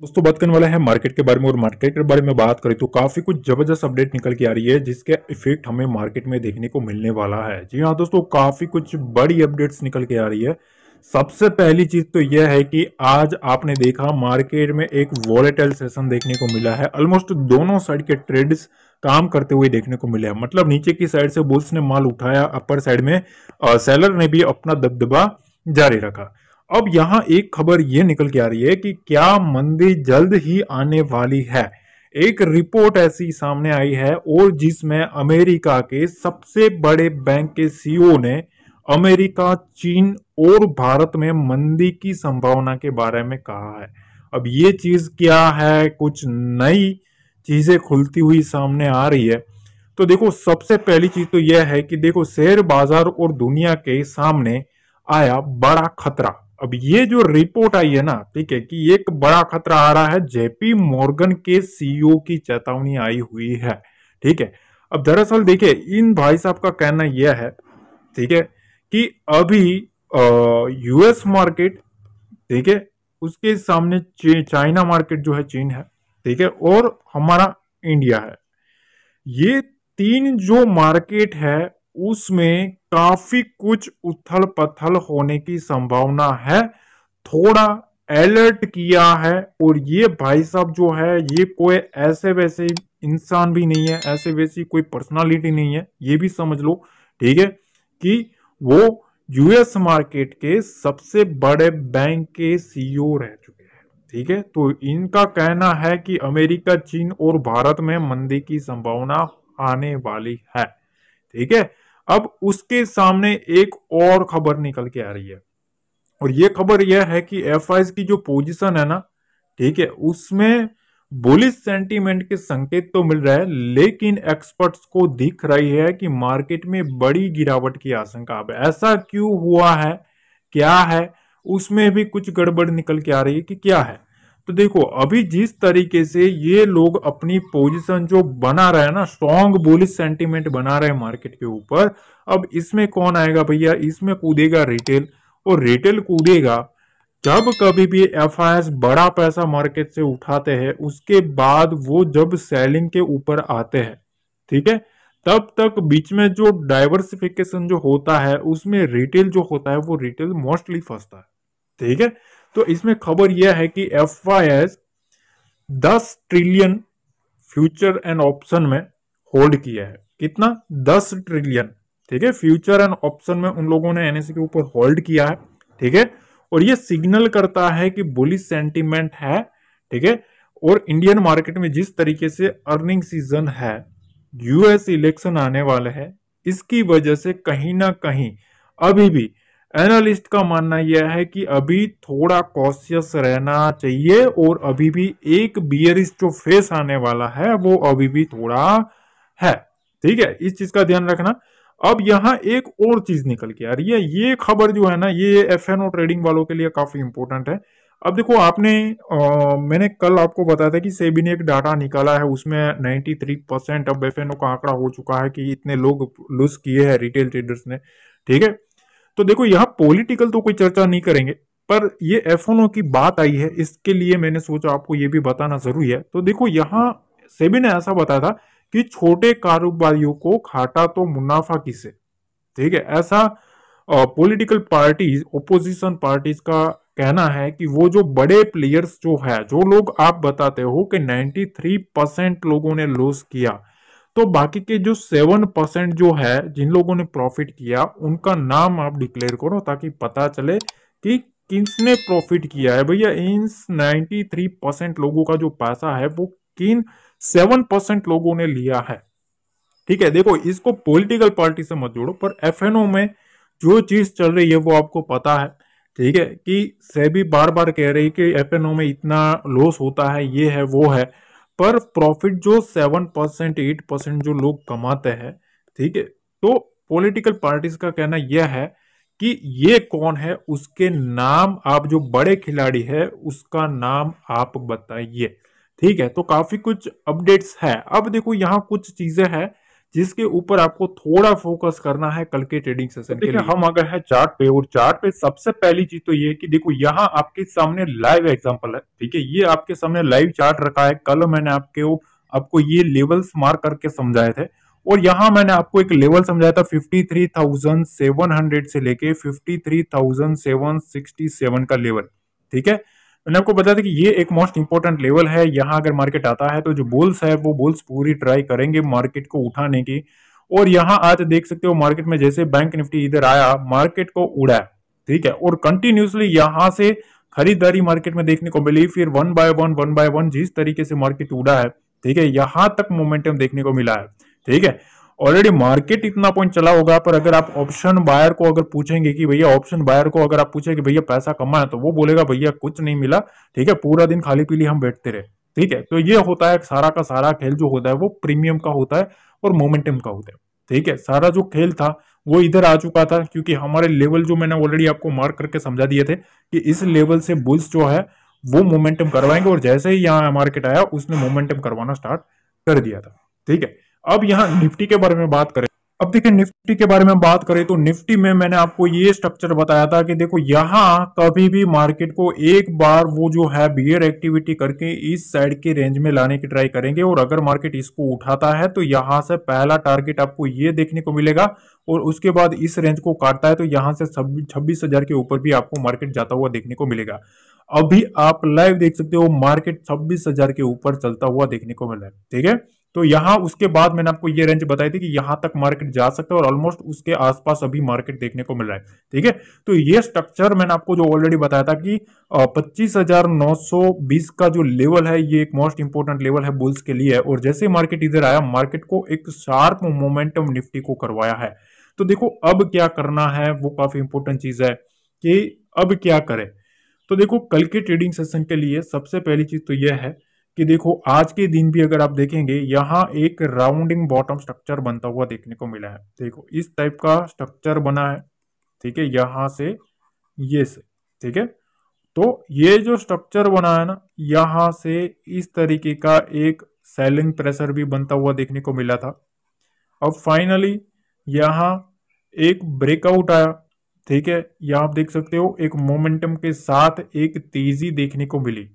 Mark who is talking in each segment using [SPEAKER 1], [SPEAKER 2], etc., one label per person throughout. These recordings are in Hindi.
[SPEAKER 1] दोस्तों बात करने वाला है मार्केट के बारे में और मार्केट के बारे में बात करें तो काफी कुछ जबरदस्त अपडेट निकल के आ रही है जिसके इफेक्ट हमें मार्केट में देखने को मिलने वाला है जी हाँ दोस्तों काफी कुछ बड़ी अपडेट्स निकल के आ रही है सबसे पहली चीज तो यह है कि आज आपने देखा मार्केट में एक वॉलेटाइल सेशन देखने को मिला है ऑलमोस्ट दोनों साइड के ट्रेड्स काम करते हुए देखने को मिले हैं मतलब नीचे की साइड से बुल्स ने माल उठाया अपर साइड में सेलर ने भी अपना दबदबा जारी रखा अब यहाँ एक खबर ये निकल के आ रही है कि क्या मंदी जल्द ही आने वाली है एक रिपोर्ट ऐसी सामने आई है और जिसमें अमेरिका के सबसे बड़े बैंक के सीईओ ने अमेरिका चीन और भारत में मंदी की संभावना के बारे में कहा है अब ये चीज क्या है कुछ नई चीजें खुलती हुई सामने आ रही है तो देखो सबसे पहली चीज तो यह है कि देखो शेयर बाजार और दुनिया के सामने आया बड़ा खतरा अब ये जो रिपोर्ट आई है ना ठीक है कि एक बड़ा खतरा आ रहा है जेपी मॉर्गन के सीईओ e की चेतावनी आई हुई है ठीक है अब दरअसल देखिए इन भाई साहब का कहना यह है ठीक है कि अभी यूएस मार्केट ठीक है उसके सामने चाइना मार्केट जो है चीन है ठीक है और हमारा इंडिया है ये तीन जो मार्केट है उसमें काफी कुछ उथल पथल होने की संभावना है थोड़ा अलर्ट किया है और ये भाई साहब जो है ये कोई ऐसे वैसे इंसान भी नहीं है ऐसे वैसी कोई पर्सनालिटी नहीं है ये भी समझ लो ठीक है कि वो यूएस मार्केट के सबसे बड़े बैंक के सीईओ e रह चुके हैं ठीक है तो इनका कहना है कि अमेरिका चीन और भारत में मंदी की संभावना आने वाली है ठीक है अब उसके सामने एक और खबर निकल के आ रही है और ये खबर यह है कि एफ की जो पोजीशन है ना ठीक है उसमें बुलिस सेंटीमेंट के संकेत तो मिल रहा है लेकिन एक्सपर्ट्स को दिख रही है कि मार्केट में बड़ी गिरावट की आशंका अब ऐसा क्यों हुआ है क्या है उसमें भी कुछ गड़बड़ निकल के आ रही है कि क्या है तो देखो अभी जिस तरीके से ये लोग अपनी पोजीशन जो बना रहे हैं ना स्ट्रॉन्ग बोलिस सेंटीमेंट बना रहे हैं मार्केट के ऊपर अब इसमें कौन आएगा भैया इसमें कूदेगा रिटेल और रिटेल कूदेगा जब कभी भी एफ बड़ा पैसा मार्केट से उठाते हैं उसके बाद वो जब सेलिंग के ऊपर आते हैं ठीक है तब तक बीच में जो डाइवर्सिफिकेशन जो होता है उसमें रिटेल जो होता है वो रिटेल मोस्टली फंसता है ठीक है तो इसमें खबर यह है कि एफ आई एस दस ट्रिलियन फ्यूचर एंड ऑप्शन में होल्ड किया है कितना दस ट्रिलियन ठीक है फ्यूचर एंड ऑप्शन में उन लोगों ने एनएसए के ऊपर होल्ड किया है ठीक है और ये सिग्नल करता है कि बुलिस सेंटिमेंट है ठीक है और इंडियन मार्केट में जिस तरीके से अर्निंग सीजन है यूएस इलेक्शन आने वाले है इसकी वजह से कहीं ना कहीं अभी भी एनालिस्ट का मानना यह है कि अभी थोड़ा कॉशियस रहना चाहिए और अभी भी एक बियरिस जो फेस आने वाला है वो अभी भी थोड़ा है ठीक है इस चीज का ध्यान रखना अब यहाँ एक और चीज निकल के आ रही है ये खबर जो है ना ये एफ ट्रेडिंग वालों के लिए काफी इंपॉर्टेंट है अब देखो आपने आ, मैंने कल आपको बताया था कि सेबी ने एक डाटा निकाला है उसमें 93 परसेंट अब एफ का आंकड़ा हो चुका है कि इतने लोग लूज किए हैं रिटेल ट्रेडर्स ने ठीक है तो देखो यहाँ पॉलिटिकल तो कोई चर्चा नहीं करेंगे पर ये एफ की बात आई है इसके लिए मैंने सोचा आपको ये भी बताना जरूरी है तो देखो यहाँ सेबी ने ऐसा बताया था कि छोटे कारोबारियों को खाटा तो मुनाफा किसे ठीक है ऐसा पॉलिटिकल पार्टीज ओपोजिशन पार्टीज का कहना है कि वो जो बड़े प्लेयर्स जो है जो लोग आप बताते हो कि 93 परसेंट लोगों ने लॉस किया तो बाकी के जो सेवन परसेंट जो है जिन लोगों ने प्रॉफिट किया उनका नाम आप डिक्लेयर करो ताकि पता चले कि किसने प्रॉफिट किया है भैया इन थ्री परसेंट लोगों का जो पैसा है वो किन सेवन परसेंट लोगों ने लिया है ठीक है देखो इसको पॉलिटिकल पार्टी से मत जोड़ो पर एफ में जो चीज चल रही है वो आपको पता है ठीक है कि सेबी बार बार कह रही है कि एफ में इतना लॉस होता है ये है वो है पर प्रॉफिट जो सेवन परसेंट एट परसेंट जो लोग कमाते हैं ठीक है तो पॉलिटिकल पार्टीज का कहना यह है कि ये कौन है उसके नाम आप जो बड़े खिलाड़ी है उसका नाम आप बताइए ठीक है तो काफी कुछ अपडेट्स है अब देखो यहाँ कुछ चीजें हैं जिसके ऊपर आपको थोड़ा फोकस करना है कल के ट्रेडिंग सेशन के लिए हम अगर है चार्ट पे और चार्ट पे सबसे पहली चीज तो ये कि देखो यहाँ आपके सामने लाइव एग्जांपल है ठीक है ये आपके सामने लाइव चार्ट रखा है कल मैंने आपके वो आपको ये लेवल्स मार्क करके समझाए थे और यहाँ मैंने आपको एक लेवल समझाया था फिफ्टी से लेके फिफ्टी का लेवल ठीक है मैंने आपको बताया था कि ये एक मोस्ट इंपॉर्टेंट लेवल है यहाँ अगर मार्केट आता है तो जो बुल्स है वो बुल्स पूरी ट्राई करेंगे मार्केट को उठाने की और यहाँ आज देख सकते हो मार्केट में जैसे बैंक निफ्टी इधर आया मार्केट को उड़ा ठीक है और कंटिन्यूसली यहाँ से खरीदारी मार्केट में देखने को मिली फिर one by one one by one जिस तरीके से मार्केट उड़ा है ठीक है यहाँ तक मोमेंटम देखने को मिला है ठीक है ऑलरेडी मार्केट इतना पॉइंट चला होगा पर अगर आप ऑप्शन बायर को अगर पूछेंगे कि भैया ऑप्शन बायर को अगर आप पूछे भैया पैसा कमा है तो वो बोलेगा भैया कुछ नहीं मिला ठीक है पूरा दिन खाली पीली हम बैठते रहे ठीक है तो ये होता है सारा का सारा खेल जो होता है वो प्रीमियम का होता है और मोमेंटम का होता है ठीक है सारा जो खेल था वो इधर आ चुका था क्योंकि हमारे लेवल जो मैंने ऑलरेडी आपको मार्क करके समझा दिए थे कि इस लेवल से बुल्स जो है वो मोमेंटम करवाएंगे और जैसे ही यहाँ मार्केट आया उसने मोमेंटम करवाना स्टार्ट कर दिया था ठीक है अब यहाँ निफ्टी के बारे में बात करें अब देखिए निफ्टी के बारे में बात करें तो निफ्टी में मैंने आपको ये स्ट्रक्चर बताया था कि देखो यहाँ कभी भी मार्केट को एक बार वो जो है बियर एक्टिविटी करके इस साइड के रेंज में लाने की ट्राई करेंगे और अगर मार्केट इसको उठाता है तो यहाँ से पहला टारगेट आपको ये देखने को मिलेगा और उसके बाद इस रेंज को काटता है तो यहाँ से छब्बीस हजार के ऊपर भी आपको मार्केट जाता हुआ देखने को मिलेगा अभी आप लाइव देख सकते हो मार्केट छब्बीस हजार के ऊपर चलता हुआ देखने को मिला है ठीक है तो यहां उसके बाद मैंने आपको ये रेंज बताई थी कि यहां तक मार्केट जा सकता है और ऑलमोस्ट उसके आसपास अभी मार्केट देखने को मिल रहा है ठीक है तो ये स्ट्रक्चर मैंने आपको जो ऑलरेडी बताया था कि पच्चीस हजार नौ सौ बीस का जो लेवल है ये एक मोस्ट इंपोर्टेंट लेवल है बुल्स के लिए और जैसे मार्केट इधर आया मार्केट को एक शार्प मोमेंटम निफ्टी को करवाया है तो देखो अब क्या करना है वो काफी इंपोर्टेंट चीज है कि अब क्या करें तो देखो कल के ट्रेडिंग सेशन के लिए सबसे पहली चीज तो यह है कि देखो आज के दिन भी अगर आप देखेंगे यहाँ एक राउंडिंग बॉटम स्ट्रक्चर बनता हुआ देखने को मिला है देखो इस टाइप का स्ट्रक्चर बना है ठीक है यहां से ये से ठीक है तो ये जो स्ट्रक्चर बना है ना यहां से इस तरीके का एक सेलिंग प्रेशर भी बनता हुआ देखने को मिला था अब फाइनली यहाँ एक ब्रेकआउट आया ठीक है यहाँ आप देख सकते हो एक मोमेंटम के साथ एक तेजी देखने को मिली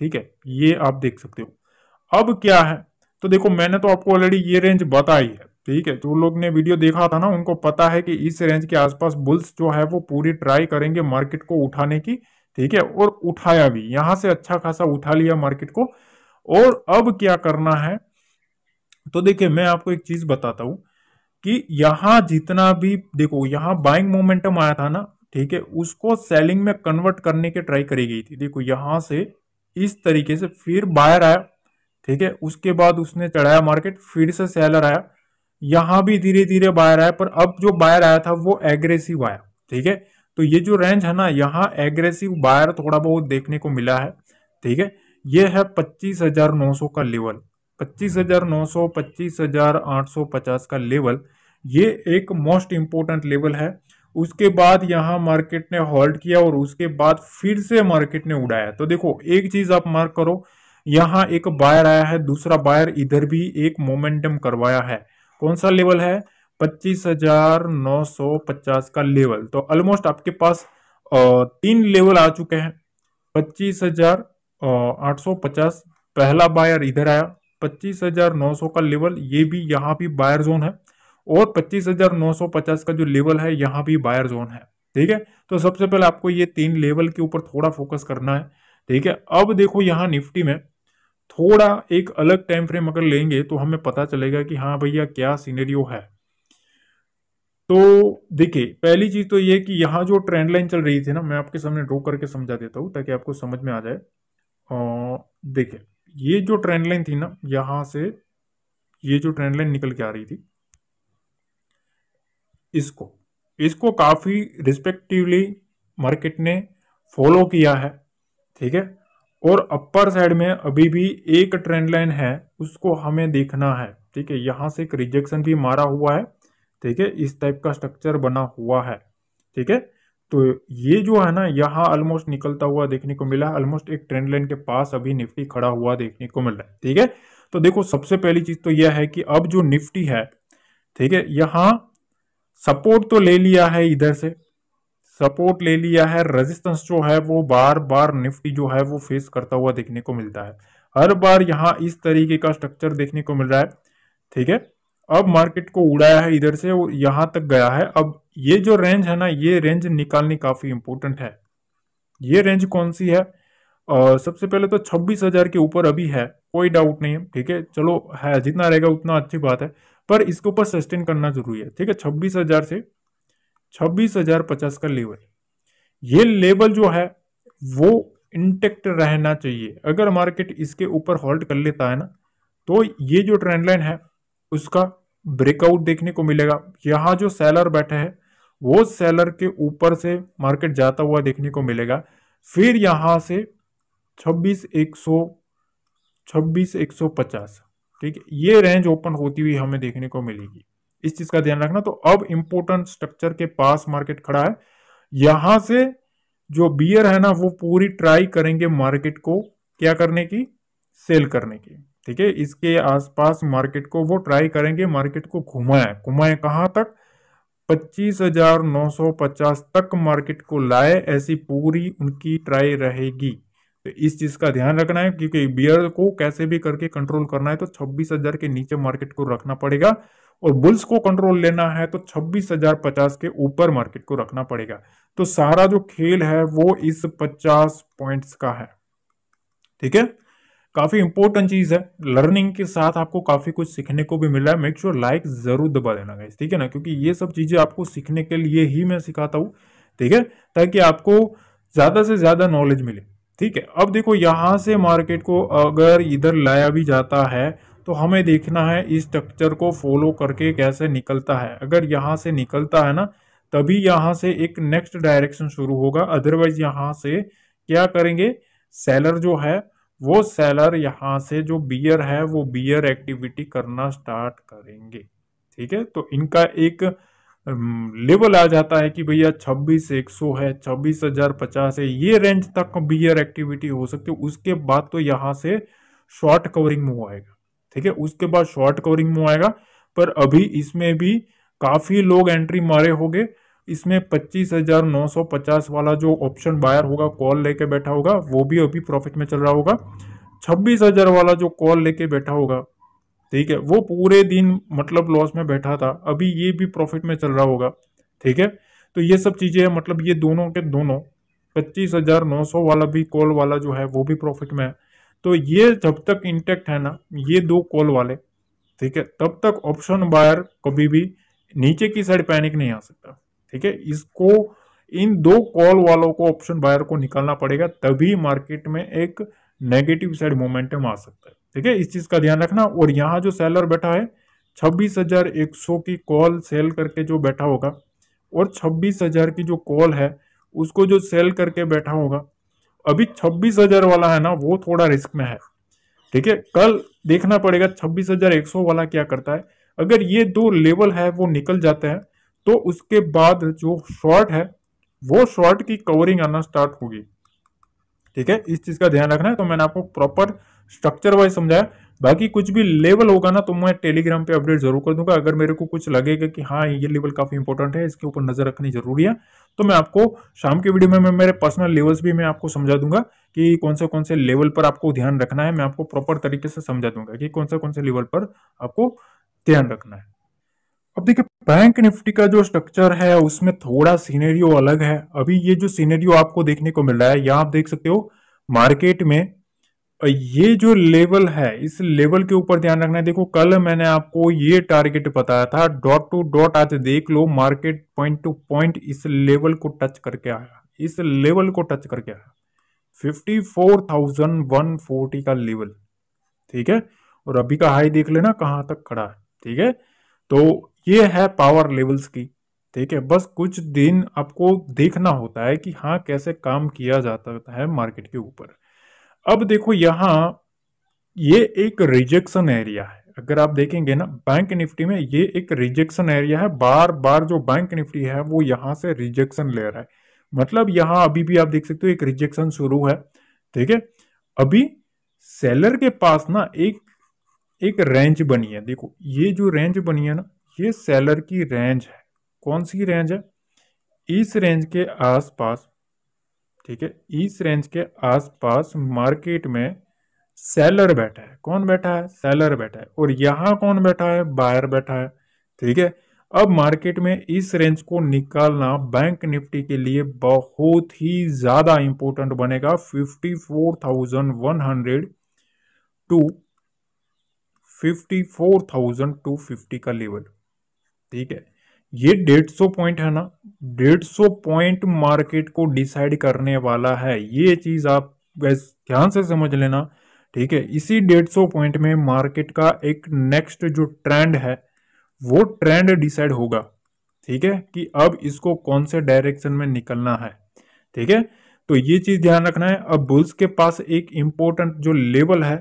[SPEAKER 1] ठीक है ये आप देख सकते हो अब क्या है तो देखो मैंने तो आपको ऑलरेडी ये रेंज बताई है ठीक है जो लोग ने वीडियो देखा था ना उनको पता है कि इस रेंज के आसपास बुल्स जो है वो पूरी ट्राई करेंगे मार्केट को उठाने की ठीक है और उठाया भी यहां से अच्छा खासा उठा लिया मार्केट को और अब क्या करना है तो देखिए मैं आपको एक चीज बताता हूं कि यहां जितना भी देखो यहां बाइंग मोमेंटम आया था ना ठीक है उसको सेलिंग में कन्वर्ट करने की ट्राई करी गई थी देखो यहां से इस तरीके से फिर बायर आया ठीक है उसके बाद उसने चढ़ाया मार्केट फिर से सेलर आया यहां भी धीरे धीरे बायर आया पर अब जो बायर आया था वो एग्रेसिव आया ठीक है तो ये जो रेंज है ना यहाँ एग्रेसिव बायर थोड़ा बहुत देखने को मिला है ठीक है ये है पच्चीस हजार नौ सौ का लेवल पच्चीस हजार नौ सौ पच्चीस हजार आठ सौ पचास का लेवल ये एक मोस्ट इंपोर्टेंट लेवल है उसके बाद यहाँ मार्केट ने हॉल्ट किया और उसके बाद फिर से मार्केट ने उड़ाया तो देखो एक चीज आप मार्क करो यहाँ एक बायर आया है दूसरा बायर इधर भी एक मोमेंटम करवाया है कौन सा लेवल है 25,950 का लेवल तो ऑलमोस्ट आपके पास तीन लेवल आ चुके हैं 25,850 पहला बायर इधर आया 25,900 का लेवल ये भी यहाँ भी बायर जोन है और 25,950 का जो लेवल है यहाँ भी बायर जोन है ठीक है तो सबसे पहले आपको ये तीन लेवल के ऊपर थोड़ा फोकस करना है ठीक है अब देखो यहाँ निफ्टी में थोड़ा एक अलग टाइम फ्रेम अगर लेंगे तो हमें पता चलेगा कि हाँ भैया क्या सीनेरियो है तो देखिए पहली चीज तो ये कि यहाँ जो ट्रेंड लाइन चल रही थी ना मैं आपके सामने ड्रो करके समझा देता हूँ ताकि आपको समझ में आ जाए देखिए ये जो ट्रेंड लाइन थी ना यहाँ से ये जो ट्रेंड लाइन निकल के आ रही थी इसको इसको काफ़ी रिस्पेक्टिवली मार्केट ने फॉलो किया है ठीक है और अपर साइड में अभी भी एक ट्रेंड लाइन है उसको हमें देखना है ठीक है यहाँ से एक रिजेक्शन भी मारा हुआ है ठीक है इस टाइप का स्ट्रक्चर बना हुआ है ठीक है तो ये जो है ना यहाँ ऑलमोस्ट निकलता हुआ देखने को मिला है ऑलमोस्ट एक ट्रेंड लाइन के पास अभी निफ्टी खड़ा हुआ देखने को मिल रहा है ठीक है तो देखो सबसे पहली चीज तो यह है कि अब जो निफ्टी है ठीक है यहाँ सपोर्ट तो ले लिया है इधर से सपोर्ट ले लिया है रेजिस्टेंस जो है वो बार बार निफ्टी जो है वो फेस करता हुआ देखने को मिलता है हर बार यहाँ इस तरीके का स्ट्रक्चर देखने को मिल रहा है ठीक है अब मार्केट को उड़ाया है इधर से और यहाँ तक गया है अब ये जो रेंज है ना ये रेंज निकालनी काफ़ी इंपॉर्टेंट है ये रेंज कौन सी है आ, सबसे पहले तो छब्बीस हज़ार के ऊपर अभी है कोई डाउट नहीं है ठीक है चलो है जितना रहेगा उतना अच्छी बात है पर इसके ऊपर सस्टेन करना जरूरी है ठीक है छब्बीस हजार से छब्बीस हजार पचास का लेवल ये लेवल जो है वो इंटेक्ट रहना चाहिए अगर मार्केट इसके ऊपर होल्ड कर लेता है ना तो ये जो ट्रेंड लाइन है उसका ब्रेकआउट देखने को मिलेगा यहाँ जो सेलर बैठे है वो सेलर के ऊपर से मार्केट जाता हुआ देखने को मिलेगा फिर यहां से छब्बीस एक सौ छब्बीस एक सौ पचास ठीक है ये रेंज ओपन होती हुई हमें देखने को मिलेगी इस चीज का ध्यान रखना तो अब इंपोर्टेंट स्ट्रक्चर के पास मार्केट खड़ा है यहां से जो बियर है ना वो पूरी ट्राई करेंगे मार्केट को क्या करने की सेल करने की ठीक है इसके आसपास मार्केट को वो ट्राई करेंगे मार्केट को घुमाए घुमाए कहाँ तक 25,950 तक मार्केट को लाए ऐसी पूरी उनकी ट्राई रहेगी तो इस चीज़ का ध्यान रखना है क्योंकि बियर को कैसे भी करके कंट्रोल करना है तो छब्बीस हजार के नीचे मार्केट को रखना पड़ेगा और बुल्स को कंट्रोल लेना है तो छब्बीस हजार पचास के ऊपर मार्केट को रखना पड़ेगा तो सारा जो खेल है वो इस पचास पॉइंट्स का है ठीक है काफी इंपॉर्टेंट चीज है लर्निंग के साथ आपको काफी कुछ सीखने को भी मिला है मेक श्योर लाइक जरूर दबा देना गाइस ठीक है ना क्योंकि ये सब चीजें आपको सीखने के लिए ही मैं सिखाता हूँ ठीक है ताकि आपको ज्यादा से ज्यादा नॉलेज मिले ठीक है अब देखो यहाँ से मार्केट को अगर इधर लाया भी जाता है तो हमें देखना है इस स्ट्रक्चर को फॉलो करके कैसे निकलता है अगर यहाँ से निकलता है ना तभी यहाँ से एक नेक्स्ट डायरेक्शन शुरू होगा अदरवाइज यहाँ से क्या करेंगे सेलर जो है वो सेलर यहाँ से जो बियर है वो बियर एक्टिविटी करना स्टार्ट करेंगे ठीक है तो इनका एक लेवल आ जाता है कि भैया छब्बीस एक सौ है छब्बीस हजार पचास है ये रेंज तक बियर एक्टिविटी हो सकती है उसके बाद तो यहाँ से शॉर्ट कवरिंग मूव आएगा ठीक है उसके बाद शॉर्ट कवरिंग मूव आएगा पर अभी इसमें भी काफ़ी लोग एंट्री मारे होंगे इसमें 25,950 वाला जो ऑप्शन बायर होगा कॉल लेके बैठा होगा वो भी अभी प्रॉफिट में चल रहा होगा 26,000 वाला जो कॉल लेके बैठा होगा ठीक है वो पूरे दिन मतलब लॉस में बैठा था अभी ये भी प्रॉफिट में चल रहा होगा ठीक है तो ये सब चीज़ें मतलब ये दोनों के दोनों पच्चीस हजार नौ सौ वाला भी कॉल वाला जो है वो भी प्रॉफिट में है तो ये जब तक इंटेक्ट है ना ये दो कॉल वाले ठीक है तब तक ऑप्शन बायर कभी भी नीचे की साइड पैनिक नहीं आ सकता ठीक है इसको इन दो कॉल वालों को ऑप्शन बायर को निकालना पड़ेगा तभी मार्केट में एक नेगेटिव साइड मोमेंटम आ सकता है ठीक है इस चीज़ का ध्यान रखना और यहाँ जो सेलर बैठा है छब्बीस हजार एक सौ की कॉल सेल करके जो बैठा होगा और छब्बीस हजार की जो कॉल है उसको जो सेल करके बैठा होगा अभी छब्बीस हजार वाला है ना वो थोड़ा रिस्क में है ठीक है कल देखना पड़ेगा छब्बीस हजार एक सौ वाला क्या करता है अगर ये दो लेवल है वो निकल जाते हैं तो उसके बाद जो शॉर्ट है वो शॉर्ट की कवरिंग आना स्टार्ट होगी ठीक है इस चीज़ का ध्यान रखना है तो मैंने आपको प्रॉपर स्ट्रक्चर वाइज समझाया बाकी कुछ भी लेवल होगा ना तो मैं टेलीग्राम पे अपडेट जरूर कर दूंगा अगर मेरे को कुछ लगेगा कि हाँ ये लेवल काफ़ी इंपॉर्टेंट है इसके ऊपर नज़र रखनी जरूरी है तो मैं आपको शाम के वीडियो में मैं मेरे पर्सनल लेवल्स भी मैं आपको समझा दूंगा कि कौन से कौन से लेवल पर आपको ध्यान रखना है मैं आपको प्रॉपर तरीके से समझा दूंगा कि कौन से कौन से लेवल पर आपको ध्यान रखना है अब देखिए बैंक निफ्टी का जो स्ट्रक्चर है उसमें थोड़ा सीनेरियो अलग है अभी ये जो सीनेरियो आपको देखने को मिल रहा है यहाँ आप देख सकते हो मार्केट में ये जो लेवल है इस लेवल के ऊपर ध्यान रखना है देखो कल मैंने आपको ये टारगेट बताया था डॉट टू डॉट आज देख लो मार्केट पॉइंट टू पॉइंट इस लेवल को टच करके आया इस लेवल को टच करके आया fifty four thousand one forty का लेवल ठीक है और अभी का हाई देख लेना कहाँ तक खड़ा है ठीक है तो ये है पावर लेवल्स की ठीक है बस कुछ दिन आपको देखना होता है कि हाँ कैसे काम किया जाता है मार्केट के ऊपर अब देखो यहाँ ये एक रिजेक्शन एरिया है अगर आप देखेंगे ना बैंक निफ्टी में ये एक रिजेक्शन एरिया है बार बार जो बैंक निफ्टी है वो यहां से रिजेक्शन ले रहा है मतलब यहां अभी भी आप देख सकते हो एक रिजेक्शन शुरू है ठीक है अभी सेलर के पास ना एक एक रेंज बनी है देखो ये जो रेंज बनी है ना ये सेलर की रेंज है कौन सी रेंज है इस रेंज के आसपास ठीक है इस रेंज के आसपास मार्केट में सेलर बैठा है कौन बैठा है सेलर बैठा है और यहां कौन बैठा है बायर बैठा है ठीक है अब मार्केट में इस रेंज को निकालना बैंक निफ्टी के लिए बहुत ही ज़्यादा इंपॉर्टेंट बनेगा 54,100 टू 54,250 का लेवल ठीक है ये डेढ़ सौ पॉइंट है ना डेढ़ सौ पॉइंट मार्केट को डिसाइड करने वाला है ये चीज़ आप ध्यान से समझ लेना ठीक है इसी डेढ़ सौ पॉइंट में मार्केट का एक नेक्स्ट जो ट्रेंड है वो ट्रेंड डिसाइड होगा ठीक है कि अब इसको कौन से डायरेक्शन में निकलना है ठीक है तो ये चीज़ ध्यान रखना है अब बुल्स के पास एक इंपॉर्टेंट जो लेवल है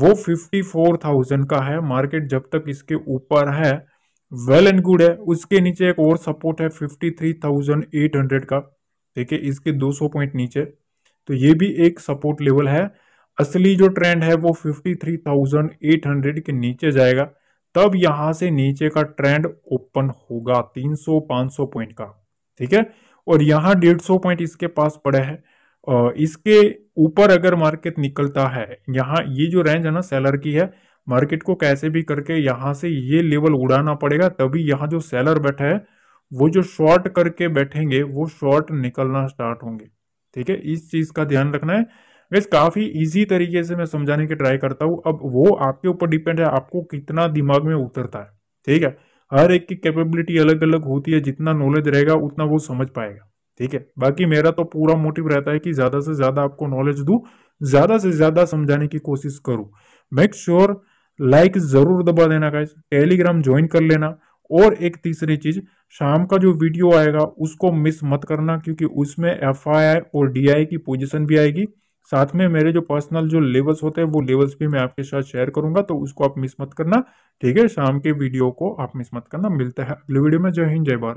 [SPEAKER 1] वो 54,000 का है मार्केट जब तक इसके ऊपर है वेल एंड गुड है उसके नीचे एक और सपोर्ट है fifty three thousand eight hundred का है इसके दो सौ पॉइंट नीचे तो ये भी एक सपोर्ट लेवल है असली जो ट्रेंड है वो fifty three thousand eight hundred के नीचे जाएगा तब यहां से नीचे का ट्रेंड ओपन होगा तीन सौ पांच सौ पॉइंट का ठीक है और यहाँ डेढ़ सौ पॉइंट इसके पास पड़े है इसके ऊपर अगर मार्केट निकलता है यहाँ ये जो रेंज है ना सेलर की है मार्केट को कैसे भी करके यहाँ से ये लेवल उड़ाना पड़ेगा तभी यहाँ जो सेलर बैठा है वो जो शॉर्ट करके बैठेंगे वो शॉर्ट निकलना स्टार्ट होंगे ठीक है इस चीज़ का ध्यान रखना है वैसे काफ़ी इजी तरीके से मैं समझाने की ट्राई करता हूँ अब वो आपके ऊपर डिपेंड है आपको कितना दिमाग में उतरता है ठीक है हर एक की कैपेबिलिटी अलग अलग होती है जितना नॉलेज रहेगा उतना वो समझ पाएगा ठीक है बाकी मेरा तो पूरा मोटिव रहता है कि ज़्यादा से ज़्यादा आपको नॉलेज दू ज़्यादा से ज़्यादा समझाने की कोशिश करूं मेक श्योर sure लाइक जरूर दबा देना गाइज टेलीग्राम ज्वाइन कर लेना और एक तीसरी चीज शाम का जो वीडियो आएगा उसको मिस मत करना क्योंकि उसमें एफ और डी की पोजिशन भी आएगी साथ में मेरे जो पर्सनल जो लेवल्स होते हैं वो लेवल्स भी मैं आपके साथ शेयर करूंगा तो उसको आप मिस मत करना ठीक है शाम के वीडियो को आप मिस मत करना मिलता है अगले वीडियो में जय हिंद जय भारत